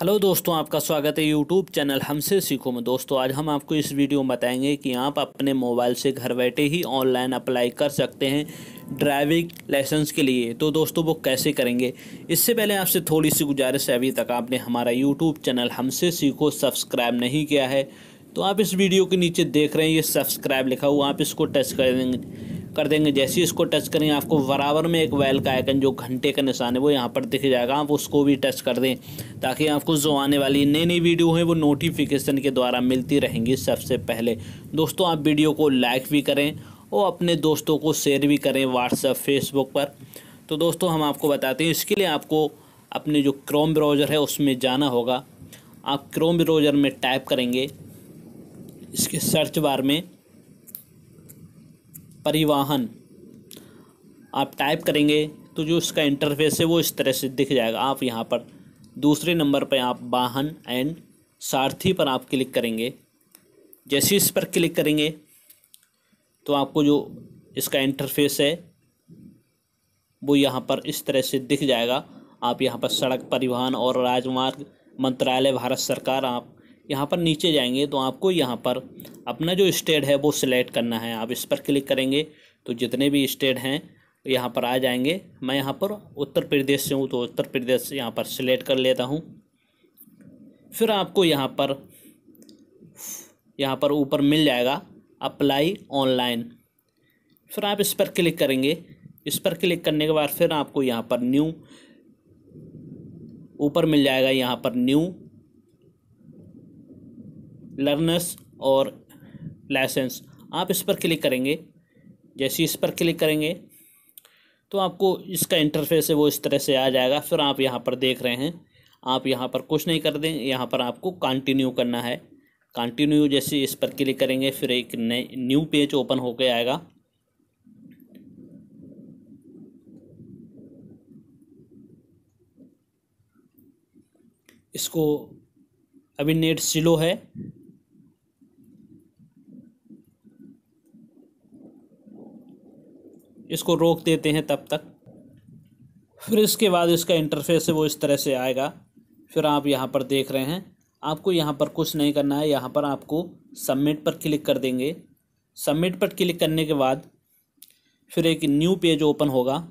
hello दोस्तों आपका स्वागत है यूट्यूब चैनल हमसे सीखो में दोस्तों आज हम आपको इस वीडियो में बताएंगे कि आप अपने मोबाइल से घर बैठे ही ऑनलाइन अप्लाई कर सकते हैं ड्राइविंग लाइसेंस के लिए तो दोस्तों वो कैसे करेंगे इससे पहले आपसे थोड़ी सी गुजारिश है अभी तक आपने हमारा यूट्यूब चैनल हमसे सीखो सब्सक्राइब नहीं किया है तो आप इस वीडियो के नीचे देख रहे हैं ये सब्सक्राइब लिखा हुआ आप इसको टच कर देंगे कर देंगे जैसे ही इसको टच करें आपको बराबर में एक वैल का आइकन जो घंटे का निशान है वो यहाँ पर दिख जाएगा आप उसको भी टच कर दें ताकि आपको जो आने वाली नई नई वीडियो हैं वो नोटिफिकेशन के द्वारा मिलती रहेंगी सबसे पहले दोस्तों आप वीडियो को लाइक भी करें और अपने दोस्तों को शेयर भी करें व्हाट्सएप फेसबुक पर तो दोस्तों हम आपको बताते हैं इसके लिए आपको अपने जो क्रोम ब्राउज़र है उसमें जाना होगा आप क्रोम ब्राउज़र में टाइप करेंगे इसके सर्च बार में परिवहन आप टाइप करेंगे तो जो इसका इंटरफेस है वो इस तरह से दिख जाएगा आप यहाँ पर दूसरे नंबर पर आप वाहन एंड सारथी पर आप क्लिक करेंगे जैसे इस पर क्लिक करेंगे तो आपको जो इसका इंटरफेस है वो यहाँ पर इस तरह से दिख जाएगा आप यहाँ पर सड़क परिवहन और राजमार्ग मंत्रालय भारत सरकार आप यहाँ पर नीचे जाएंगे तो आपको यहाँ पर अपना जो स्टेट है वो सिलेक्ट करना है आप इस पर क्लिक करेंगे तो जितने भी स्टेट हैं यहाँ पर आ जाएंगे मैं यहाँ पर उत्तर प्रदेश से हूँ तो उत्तर प्रदेश यहाँ पर सिलेक्ट कर लेता हूँ फिर आपको यहाँ पर यहाँ पर ऊपर मिल जाएगा अप्लाई ऑनलाइन फिर आप इस पर क्लिक करेंगे इस पर क्लिक करने के बाद फिर आपको यहाँ पर न्यू ऊपर मिल जाएगा यहाँ पर न्यू लर्नर्स और लाइसेंस आप इस पर क्लिक करेंगे जैसे इस पर क्लिक करेंगे तो आपको इसका इंटरफेस है वो इस तरह से आ जाएगा फिर आप यहाँ पर देख रहे हैं आप यहाँ पर कुछ नहीं कर दें यहाँ पर आपको कंटिन्यू करना है कंटिन्यू जैसे इस पर क्लिक करेंगे फिर एक नए न्यू पेज ओपन होके आएगा इसको अभी नेट स्लो है इसको रोक देते हैं तब तक फिर इसके बाद इसका इंटरफेस है वो इस तरह से आएगा फिर आप यहाँ पर देख रहे हैं आपको यहाँ पर कुछ नहीं करना है यहाँ पर आपको सबमिट पर क्लिक कर देंगे सबमिट पर क्लिक करने के बाद फिर एक न्यू पेज ओपन होगा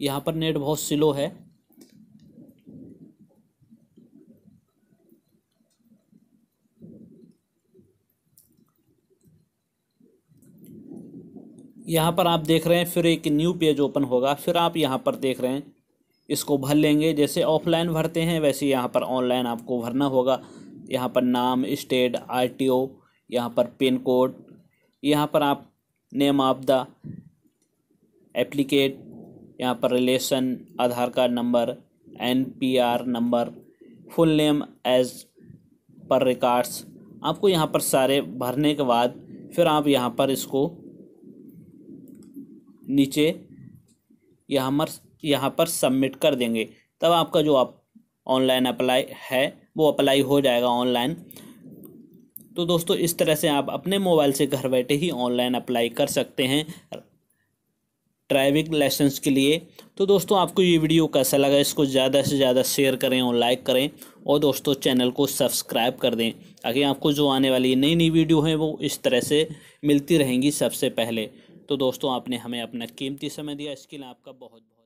यहाँ पर नेट बहुत स्लो है यहाँ पर आप देख रहे हैं फिर एक न्यू पेज ओपन होगा फिर आप यहाँ पर देख रहे हैं इसको भर लेंगे जैसे ऑफलाइन भरते हैं वैसे यहाँ पर ऑनलाइन आपको भरना होगा यहाँ पर नाम स्टेट आर टी ओ यहाँ पर पिन कोड यहाँ पर आप नेम ऑफ द एप्लीकेट यहाँ पर relation Aadhaar card number N P R number full name age per records आपको यहाँ पर सारे भरने के बाद फिर आप यहाँ पर इसको नीचे यहाँ पर यहाँ पर सबमिट कर देंगे तब आपका जो आप ऑनलाइन अप्लाई है वो अप्लाई हो जाएगा ऑनलाइन तो दोस्तों इस तरह से आप अपने मोबाइल से घर बैठे ही ऑनलाइन अप्लाई कर सकते हैं ड्राइविंग लाइसेंस के लिए तो दोस्तों आपको ये वीडियो कैसा लगा इसको ज़्यादा से ज़्यादा शेयर करें और लाइक करें और दोस्तों चैनल को सब्सक्राइब कर दें ताकि आपको जो आने वाली नई नई वीडियो हैं वो इस तरह से मिलती रहेंगी सबसे पहले तो दोस्तों आपने हमें अपना कीमती समय दिया इसके लिए आपका बहुत बहुत